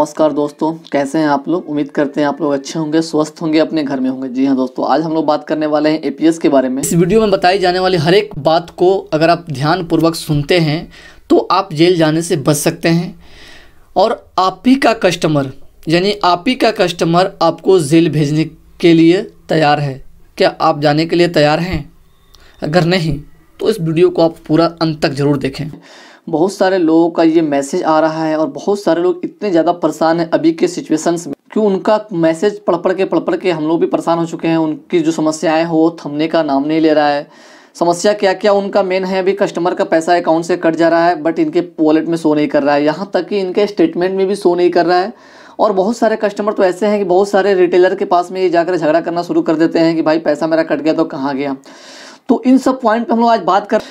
नमस्कार दोस्तों कैसे हैं आप लोग उम्मीद करते हैं आप लोग अच्छे होंगे स्वस्थ होंगे अपने घर में होंगे जी हाँ दोस्तों आज हम लोग बात करने वाले हैं एपीएस के बारे में इस वीडियो में बताई जाने वाली हर एक बात को अगर आप ध्यानपूर्वक सुनते हैं तो आप जेल जाने से बच सकते हैं और आप ही का कस्टमर यानी आप ही का कस्टमर आपको जेल भेजने के लिए तैयार है क्या आप जाने के लिए तैयार हैं अगर नहीं तो इस वीडियो को आप पूरा अंत तक ज़रूर देखें बहुत सारे लोगों का ये मैसेज आ रहा है और बहुत सारे लोग इतने ज़्यादा परेशान हैं अभी के सिचुएशंस में कि उनका मैसेज पढ़ पढ़ के पढ़ पढ़ के हम लोग भी परेशान हो चुके हैं उनकी जो समस्याएँ हो थमने का नाम नहीं ले रहा है समस्या क्या क्या उनका मेन है अभी कस्टमर का पैसा अकाउंट से कट जा रहा है बट इनके वॉलेट में शो नहीं कर रहा है यहाँ तक कि इनके स्टेटमेंट में भी शो नहीं कर रहा है और बहुत सारे कस्टमर तो ऐसे हैं कि बहुत सारे रिटेलर के पास में ये जाकर झगड़ा करना शुरू कर देते हैं कि भाई पैसा मेरा कट गया तो कहाँ गया तो इन सब पॉइंट पर हम लोग आज बात कर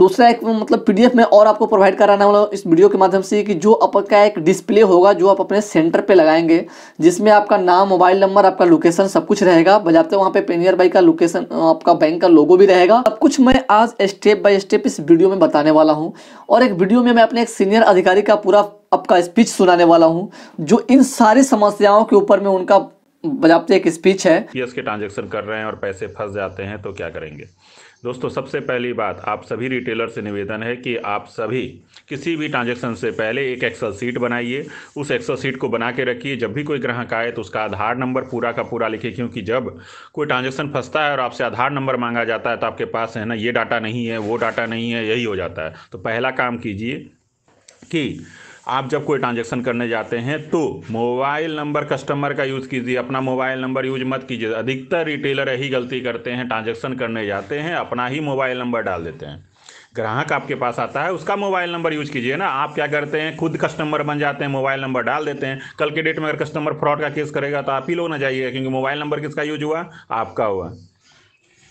दूसरा एक मतलब पीडीएफ में और आपको प्रोवाइड कराना वाला इस वीडियो के माध्यम से कि जो आपका एक डिस्प्ले होगा जो आप अपने सेंटर पे लगाएंगे जिसमें आपका नाम मोबाइल नंबर आपका लोकेशन सब कुछ रहेगा बजाते वहाँ पे पेनियर बाई का लोकेशन आपका बैंक का लोगो भी रहेगा सब कुछ मैं आज स्टेप बाई स्टेप इस वीडियो में बताने वाला हूँ और एक वीडियो में मैं अपने एक सीनियर अधिकारी का पूरा आपका स्पीच सुनाने वाला हूँ जो इन सारी समस्याओं के ऊपर में उनका बजाते एक स्पीच है ट्रांजेक्शन कर रहे हैं और पैसे फंस जाते हैं तो क्या करेंगे दोस्तों सबसे पहली बात आप सभी रिटेलर से निवेदन है कि आप सभी किसी भी ट्रांजैक्शन से पहले एक एक्सेल सीट बनाइए उस एक्सेल सीट को बना के रखिए जब भी कोई ग्राहक आए तो उसका आधार नंबर पूरा का पूरा लिखिए क्योंकि जब कोई ट्रांजेक्शन फंसता है और आपसे आधार नंबर मांगा जाता है तो आपके पास है ना ये डाटा नहीं है वो डाटा नहीं है यही हो जाता है तो पहला काम कीजिए कि आप जब कोई ट्रांजेक्शन करने जाते हैं तो मोबाइल नंबर कस्टमर का यूज़ कीजिए अपना मोबाइल नंबर यूज मत कीजिए अधिकतर रिटेलर यही गलती करते हैं ट्रांजेक्शन करने जाते हैं अपना ही मोबाइल नंबर डाल देते हैं ग्राहक आपके पास आता है उसका मोबाइल नंबर यूज कीजिए ना आप क्या करते हैं खुद कस्टमर बन जाते हैं मोबाइल नंबर डाल देते हैं कल के डेट में अगर कस्टमर फ्रॉड का केस करेगा तो आप ही लोग ना जाइए क्योंकि मोबाइल नंबर किसका यूज हुआ आपका हुआ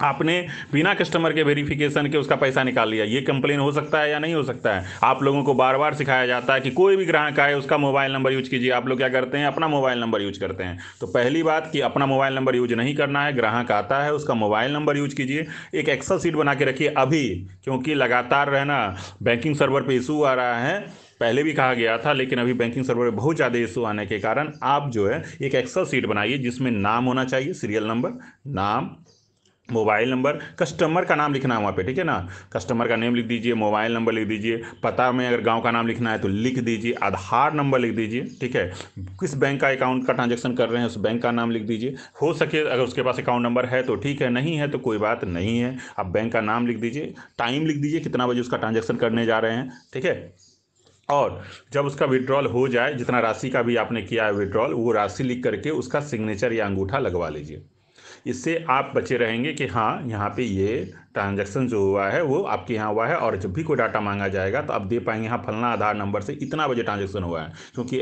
आपने बिना कस्टमर के वेरिफिकेशन के उसका पैसा निकाल लिया ये कंप्लेन हो सकता है या नहीं हो सकता है आप लोगों को बार बार सिखाया जाता है कि कोई भी ग्राहक आए उसका मोबाइल नंबर यूज कीजिए आप लोग क्या करते हैं अपना मोबाइल नंबर यूज करते हैं तो पहली बात कि अपना मोबाइल नंबर यूज नहीं करना है ग्राहक आता है उसका मोबाइल नंबर यूज कीजिए एक एक्सल सीट बना के रखिए अभी क्योंकि लगातार रहना बैंकिंग सर्वर पर इशू आ रहा है पहले भी कहा गया था लेकिन अभी बैंकिंग सर्वर में बहुत ज़्यादा इशू आने के कारण आप जो है एक एक्सल सीट बनाइए जिसमें नाम होना चाहिए सीरियल नंबर नाम मोबाइल नंबर कस्टमर का नाम लिखना है वहाँ पे ठीक है ना कस्टमर का नेम लिख दीजिए मोबाइल नंबर लिख दीजिए पता में अगर गांव का नाम लिखना है तो लिख दीजिए आधार नंबर लिख दीजिए ठीक है किस बैंक का अकाउंट का ट्रांजेक्शन कर रहे हैं उस बैंक का नाम लिख दीजिए हो सके अगर उसके पास अकाउंट नंबर है तो ठीक है नहीं है तो कोई बात नहीं है आप बैंक का नाम लिख दीजिए टाइम लिख दीजिए कितना बजे उसका ट्रांजेक्शन करने जा रहे हैं ठीक है और जब उसका विड्रॉल हो जाए जितना राशि का भी आपने किया है विड्रॉल वो राशि लिख करके उसका सिग्नेचर या अंगूठा लगवा लीजिए इससे आप बचे रहेंगे कि हाँ यहाँ पे ये ट्रांजैक्शन जो हुआ है वो आपके यहाँ हुआ है और जब भी कोई डाटा मांगा जाएगा तो आप दे पाएंगे यहाँ फलना आधार नंबर से इतना बजे ट्रांजेक्शन हुआ है क्योंकि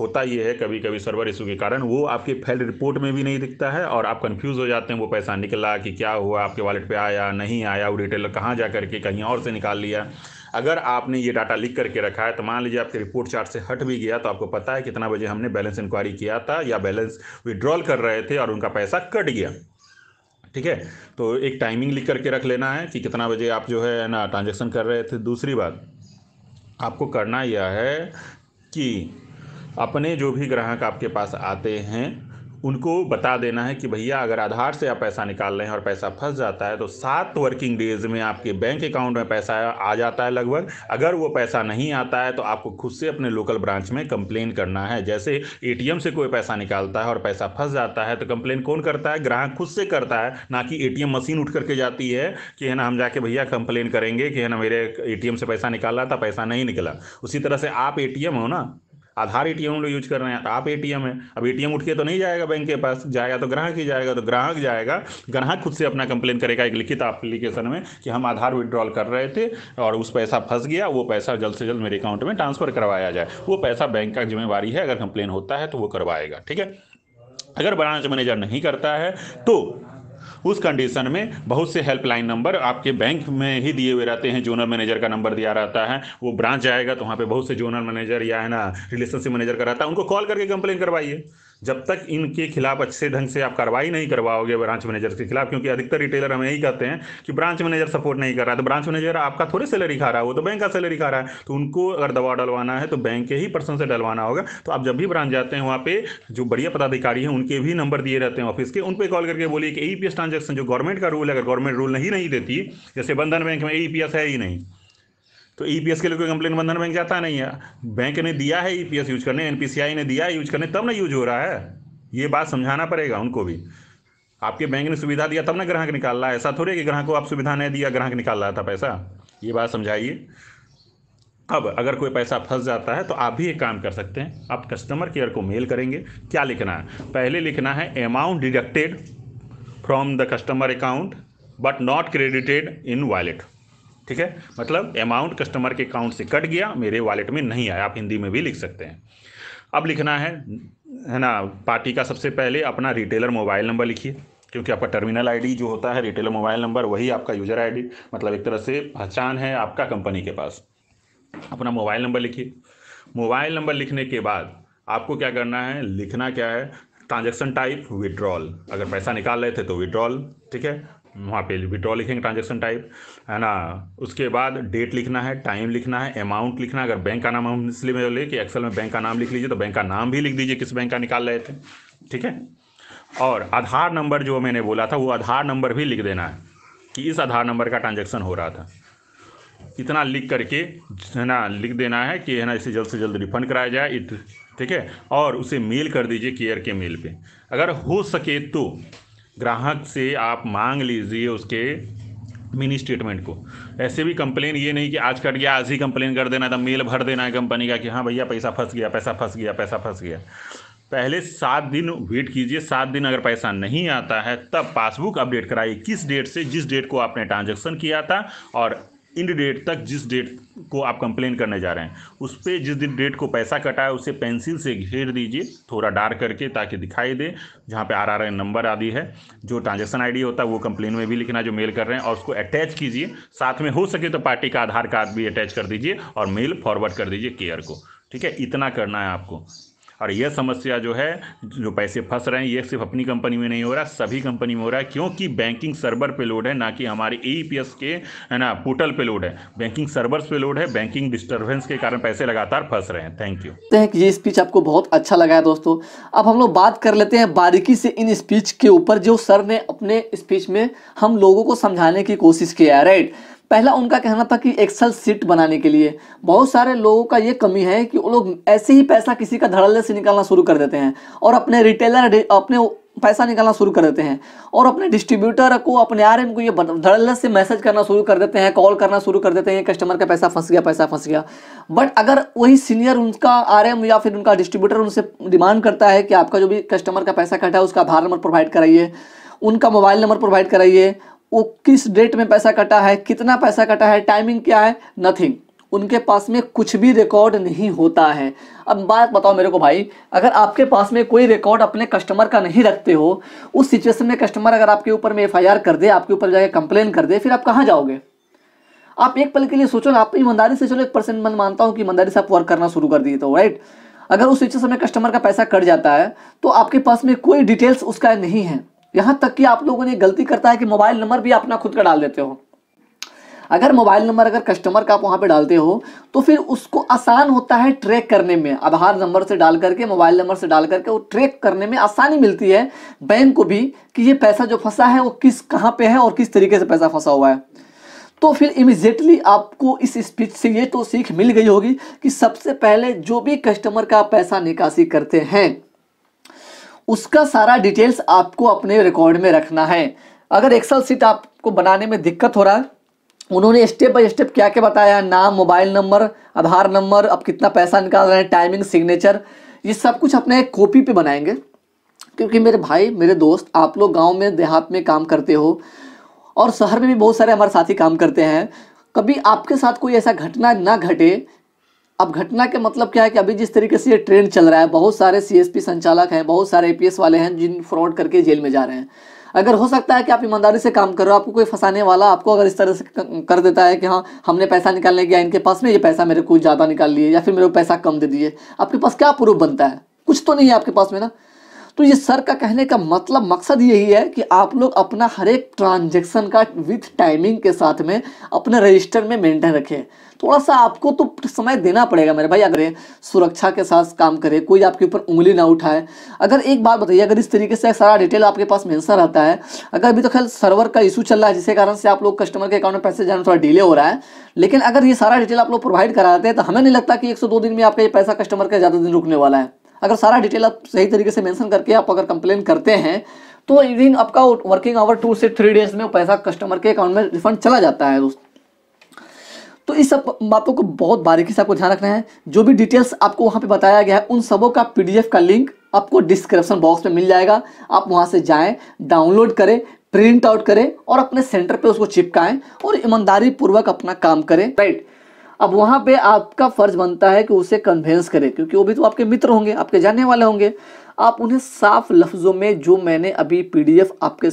होता ये है कभी कभी सर्वर इशू के कारण वो आपके फेल रिपोर्ट में भी नहीं दिखता है और आप कन्फ्यूज़ हो जाते हैं वो पैसा निकला कि क्या हुआ आपके वॉलेट पर आया नहीं आया वो रिटेलर कहाँ जा करके कहीं और से निकाल लिया अगर आपने ये डाटा लिख करके रखा है तो मान लीजिए आपके रिपोर्ट चार्ट से हट भी गया तो आपको पता है कितना बजे हमने बैलेंस इंक्वायरी किया था या बैलेंस विड्रॉल कर रहे थे और उनका पैसा कट गया ठीक है तो एक टाइमिंग लिख करके रख लेना है कि कितना बजे आप जो है ना ट्रांजेक्शन कर रहे थे दूसरी बात आपको करना यह है कि अपने जो भी ग्राहक आपके पास आते हैं उनको बता देना है कि भैया अगर आधार से आप पैसा निकाल रहे हैं और पैसा फंस जाता है तो सात वर्किंग डेज में आपके बैंक अकाउंट में पैसा आ जाता है लगभग अगर वो पैसा नहीं आता है तो आपको खुद से अपने लोकल ब्रांच में कंप्लेन करना है जैसे ए से कोई पैसा निकालता है और पैसा फंस जाता है तो कंप्लेन कौन करता है ग्राहक खुद से करता है ना कि ए मशीन उठ करके जाती है कि है ना हम जाके भैया कंप्लेन करेंगे कि है ना मेरे ए से पैसा निकाला था पैसा नहीं निकला उसी तरह से आप ए हो ना आधार ए लोग यूज कर रहे हैं तो आप ए है अब ए उठ के तो नहीं जाएगा बैंक के पास जाएगा तो ग्राहक ही जाएगा तो ग्राहक जाएगा ग्राहक खुद से अपना कंप्लेन करेगा एक लिखित एप्लीकेशन में कि हम आधार विड्रॉल कर रहे थे और उस पैसा फंस गया वो पैसा जल्द से जल्द मेरे अकाउंट में ट्रांसफर करवाया जाए वो पैसा बैंक का जिम्मेवारी है अगर कंप्लेन होता है तो वो करवाएगा ठीक है अगर ब्रांच मैनेजर नहीं करता है तो उस कंडीशन में बहुत से हेल्पलाइन नंबर आपके बैंक में ही दिए हुए रहते हैं जोनल मैनेजर का नंबर दिया रहता है वो ब्रांच जाएगा तो वहाँ पर बहुत से जोनल मैनेजर या है ना रिलेशनशिप मैनेजर का रहता है उनको कॉल करके कंप्लेन करवाइए जब तक इनके खिलाफ अच्छे ढंग से आप कार्रवाई नहीं करवाओगे ब्रांच मैनेजर के खिलाफ क्योंकि अधिकतर रिटेलर हमें यही कहते हैं कि ब्रांच मैनेजर सपोर्ट नहीं कर रहा है तो ब्रांच मैनेजर आपका थोड़ी सैलरी खा रहा है वो तो बैंक का सैलरी खा रहा है तो उनको अगर दवा डलवाना है तो बैंक के ही पर्सन से डलवाना होगा तो आप जब भी ब्रांच जाते हैं वहाँ पे जो बढ़िया पदाधिकारी हैं उनके भी नंबर दिए रहते हैं ऑफिस के उन पर कॉल करके बोलिए कि ई ट्रांजेक्शन जो गवर्नमेंट का रूल है अगर गवर्नमेंट रूल नहीं नहीं देती जैसे बंधन बैंक में ई है ही नहीं तो ईपीएस e के लिए कोई कंप्लेन बंधन बैंक जाता नहीं है बैंक ने दिया है ईपीएस e यूज करने एनपीसीआई ने दिया है यूज करने तब ना यूज हो रहा है ये बात समझाना पड़ेगा उनको भी आपके बैंक ने सुविधा दिया तब ना ग्राहक निकाल रहा है ऐसा थोड़ी कि ग्राहक को आप सुविधा नहीं दिया ग्राहक निकाल रहा था पैसा ये बात समझाइए अब अगर कोई पैसा फंस जाता है तो आप भी एक काम कर सकते हैं आप कस्टमर केयर को मेल करेंगे क्या लिखना है पहले लिखना है amount deducted from the customer account but not credited in wallet ठीक है मतलब अमाउंट कस्टमर के अकाउंट से कट गया मेरे वॉलेट में नहीं आया आप हिंदी में भी लिख सकते हैं अब लिखना है है ना पार्टी का सबसे पहले अपना रिटेलर मोबाइल नंबर लिखिए क्योंकि आपका टर्मिनल आईडी जो होता है रिटेलर मोबाइल नंबर वही आपका यूजर आईडी मतलब एक तरह से पहचान है आपका कंपनी के पास अपना मोबाइल नंबर लिखिए मोबाइल नंबर लिखने के बाद आपको क्या करना है लिखना क्या है ट्रांजेक्शन टाइप विड्रॉल अगर पैसा निकाल रहे थे तो विड्रॉल ठीक है वहाँ पे विड्रॉ लिखेंगे ट्रांजेक्शन टाइप है ना उसके बाद डेट लिखना है टाइम लिखना है अमाउंट लिखना है अगर बैंक का नाम हम इसलिए मैं ले कि एक्सेल में बैंक का नाम लिख लीजिए तो बैंक का नाम भी लिख दीजिए किस बैंक का निकाल रहे थे ठीक है और आधार नंबर जो मैंने बोला था वो आधार नंबर भी लिख देना है कि इस आधार नंबर का ट्रांजेक्शन हो रहा था इतना लिख करके है ना लिख देना है कि है ना इसे जल्द से जल्द रिफंड कराया जाए ठीक है और उसे मेल कर दीजिए केयर के मेल पे अगर हो सके तो ग्राहक से आप मांग लीजिए उसके मिनी स्टेटमेंट को ऐसे भी कंप्लेन ये नहीं कि आज कट गया आज ही कंप्लेन कर देना था तो मेल भर देना है कंपनी का कि हाँ भैया पैसा फंस गया पैसा फंस गया पैसा फंस गया पहले सात दिन वेट कीजिए सात दिन अगर पैसा नहीं आता है तब पासबुक अपडेट कराइए किस डेट से जिस डेट को आपने ट्रांजेक्शन किया था और इंड डेट तक जिस डेट को आप कंप्लेन करने जा रहे हैं उस पर जिस दिन डेट को पैसा कटा है उसे पेंसिल से घेर दीजिए थोड़ा डार्क करके ताकि दिखाई दे जहाँ पे आर आर एन नंबर आदि है जो ट्रांजेक्शन आईडी होता है वो कंप्लेन में भी लिखना जो मेल कर रहे हैं और उसको अटैच कीजिए साथ में हो सके तो पार्टी का आधार कार्ड भी अटैच कर दीजिए और मेल फॉरवर्ड कर दीजिए केयर को ठीक है इतना करना है आपको और यह समस्या जो है जो पैसे फंस रहे हैं ये सिर्फ अपनी कंपनी में नहीं हो रहा सभी कंपनी में हो रहा है क्योंकि बैंकिंग सर्वर पे लोड है ना कि हमारे ई e के है ना पोर्टल पे लोड है बैंकिंग सर्वर्स पे लोड है बैंकिंग डिस्टर्बेंस के कारण पैसे लगातार फंस रहे हैं थैंक यू थैंक ये स्पीच आपको बहुत अच्छा लगा है दोस्तों अब हम लोग बात कर लेते हैं बारीकी से इन स्पीच के ऊपर जो सर ने अपने स्पीच में हम लोगों को समझाने की कोशिश किया है राइट पहला उनका कहना था कि एक्सल सीट बनाने के लिए बहुत सारे लोगों का ये कमी है कि वो लोग ऐसे ही पैसा किसी का धड़ल्ले से निकालना शुरू कर देते हैं और अपने रिटेलर अपने पैसा निकालना शुरू कर देते हैं और अपने डिस्ट्रीब्यूटर को अपने आर को ये धड़ल्ले से मैसेज करना शुरू कर देते हैं कॉल करना शुरू कर देते हैं कस्टमर का पैसा फंस गया पैसा फंस गया बट अगर वही सीनियर उनका आर या फिर उनका डिस्ट्रीब्यूटर उनसे डिमांड करता है कि आपका जो भी कस्टमर का पैसा कटा है उसका आधार नंबर प्रोवाइड कराइए उनका मोबाइल नंबर प्रोवाइड कराइए वो किस डेट में पैसा कटा है कितना पैसा कटा है टाइमिंग क्या है नथिंग उनके पास में कुछ भी रिकॉर्ड नहीं होता है अब बात बताओ मेरे को भाई अगर आपके पास में कोई रिकॉर्ड अपने कस्टमर का नहीं रखते हो उस सिचुएशन में कस्टमर अगर आपके ऊपर में एफ कर दे आपके ऊपर जाके कंप्लेन कर दे फिर आप कहाँ जाओगे आप एक पल के लिए सोचो ना आप ईमानदारी से चलो एक परसेंट मन मानता हूँ कि ईमानदारी से आप वर्क करना शुरू कर दिए तो राइट अगर उस सिचुएशन में कस्टमर का पैसा कट जाता है तो आपके पास में कोई डिटेल्स उसका नहीं है यहां तक कि आप लोगों ने गलती करता है कि मोबाइल नंबर भी अपना खुद का डाल देते हो अगर मोबाइल नंबर अगर कस्टमर का आप वहाँ पे डालते हो तो फिर उसको आसान होता है ट्रैक करने में आधार नंबर से डाल करके मोबाइल नंबर से डाल करके वो ट्रैक करने में आसानी मिलती है बैंक को भी कि ये पैसा जो फंसा है वो किस कहाँ पे है और किस तरीके से पैसा फंसा हुआ है तो फिर इमिजिएटली आपको इस स्पीच से ये तो सीख मिल गई होगी कि सबसे पहले जो भी कस्टमर का पैसा निकासी करते हैं उसका सारा डिटेल्स आपको अपने रिकॉर्ड में रखना है अगर एक्सल सीट आपको बनाने में दिक्कत हो रहा है उन्होंने स्टेप बाय स्टेप क्या क्या बताया नाम मोबाइल नंबर आधार नंबर अब कितना पैसा निकाल रहे हैं टाइमिंग सिग्नेचर ये सब कुछ अपने कॉपी पे बनाएंगे क्योंकि मेरे भाई मेरे दोस्त आप लोग गांव में देहात में काम करते हो और शहर में भी बहुत सारे हमारे साथी काम करते हैं कभी आपके साथ कोई ऐसा घटना ना घटे अब घटना के मतलब क्या है कि अभी जिस तरीके से ये ट्रेंड चल रहा है बहुत सारे सीएसपी संचालक हैं बहुत सारे एपीएस वाले हैं जिन फ्रॉड करके जेल में जा रहे हैं अगर हो सकता है कि आप ईमानदारी से काम कर रहे हो आपको कोई फंसाने वाला आपको अगर इस तरह से कर देता है कि हाँ हमने पैसा निकालने गया इनके पास में ये पैसा मेरे को ज़्यादा निकाल लिए या फिर मेरे को पैसा कम दे दिए आपके पास क्या प्रूफ बनता है कुछ तो नहीं है आपके पास में ना तो ये सर का कहने का मतलब मकसद यही है कि आप लोग अपना हर एक ट्रांजेक्शन का विथ टाइमिंग के साथ में अपने रजिस्टर में मेंटेन रखें थोड़ा सा आपको तो समय देना पड़ेगा मेरे भाई अगर सुरक्षा के साथ काम करे कोई आपके ऊपर उंगली ना उठाए अगर एक बात बताइए अगर इस तरीके से सारा डिटेल आपके पास मेंशन रहता है अगर अभी तो खैर सर्वर का इशू चल रहा है जिसके कारण से आप लोग कस्टमर के अकाउंट में पैसे जाना थोड़ा डिले हो रहा है लेकिन अगर ये सारा डिटेल आप लोग प्रोवाइड कराते हैं तो हमें नहीं लगता कि एक दिन में आपका ये पैसा कस्टमर का ज़्यादा दिन रुकने वाला है अगर सारा डिटेल आप सही तरीके से मेंशन करके आप अगर कंप्लेन करते हैं तो इन आपका वर्किंग आवर टू से थ्री डेज में पैसा कस्टमर के अकाउंट में रिफंड चला जाता है दोस्तों तो इस सब बातों को बहुत बारीकी से आपको ध्यान रखना है जो भी डिटेल्स आपको वहाँ पे बताया गया है उन सबों का पीडीएफ का लिंक आपको डिस्क्रिप्शन बॉक्स में मिल जाएगा आप वहाँ से जाएं डाउनलोड करें प्रिंट आउट करें और अपने सेंटर पे उसको चिपकाएं और ईमानदारी पूर्वक अपना काम करें राइट right. अब वहां पे आपका फर्ज बनता है कि उसे कन्वेंस करे क्योंकि वो भी तो आपके मित्र होंगे आपके जानने वाले होंगे आप उन्हें साफ लफ्ज़ों में जो मैंने अभी पीडीएफ आपके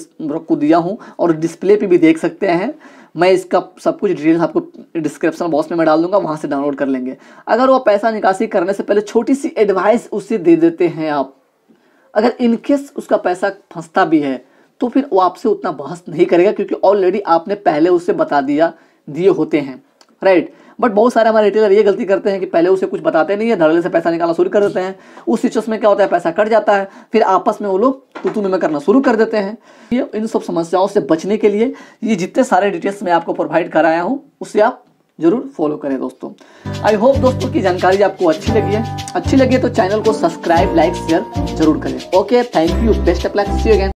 को दिया हूं और डिस्प्ले पे भी देख सकते हैं मैं इसका सब कुछ डिटेल्स आपको डिस्क्रिप्शन बॉक्स में मैं डाल दूंगा वहां से डाउनलोड कर लेंगे अगर वो पैसा निकासी करने से पहले छोटी सी एडवाइस उससे दे देते हैं आप अगर इनकेस उसका पैसा फंसता भी है तो फिर वो आपसे उतना बहस नहीं करेगा क्योंकि ऑलरेडी आपने पहले उससे बता दिया दिए होते हैं राइट बट बहुत सारे हमारे रिटेलर ये गलती करते हैं कि पहले उसे कुछ बताते नहीं है धड़ल्ले से पैसा निकालना शुरू कर देते हैं उस सिचुएस में क्या होता है पैसा कट जाता है फिर आपस में वो लोग तो में करना शुरू कर देते हैं ये इन सब समस्याओं से बचने के लिए ये जितने सारे डिटेल्स मैं आपको प्रोवाइड कराया हूँ उससे आप जरूर फॉलो करें दोस्तों आई होप दोस्तों की जानकारी आपको अच्छी लगी है अच्छी लगी है तो चैनल को सब्सक्राइब लाइक शेयर जरूर करें okay thank you best of luck see again